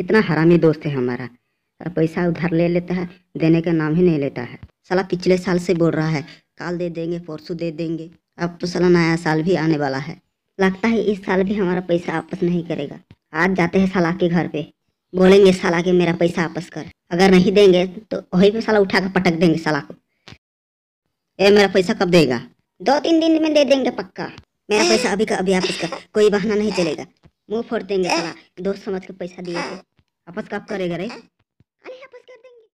कितना हरामी दोस्त है हमारा पैसा उधार ले लेता है देने का नाम ही नहीं लेता है साला पिछले साल से बोल रहा है काल दे देंगे परसों दे देंगे अब तो साला नया साल भी आने वाला है लगता है इस साल भी हमारा पैसा वापस नहीं करेगा आज जाते हैं साला के घर पे बोलेंगे साला के मेरा पैसा वापस कर अगर नहीं देंगे तो वही पे साला उठा कर पटक देंगे साला को ये मेरा पैसा कब देगा दो तीन दिन में दे देंगे पक्का मेरा पैसा अभी का अभी वापस कर कोई बहाना नहीं चलेगा मुंह फोड़ देंगे दोस्त समझ के पैसा दिए वापस कब करेगा रे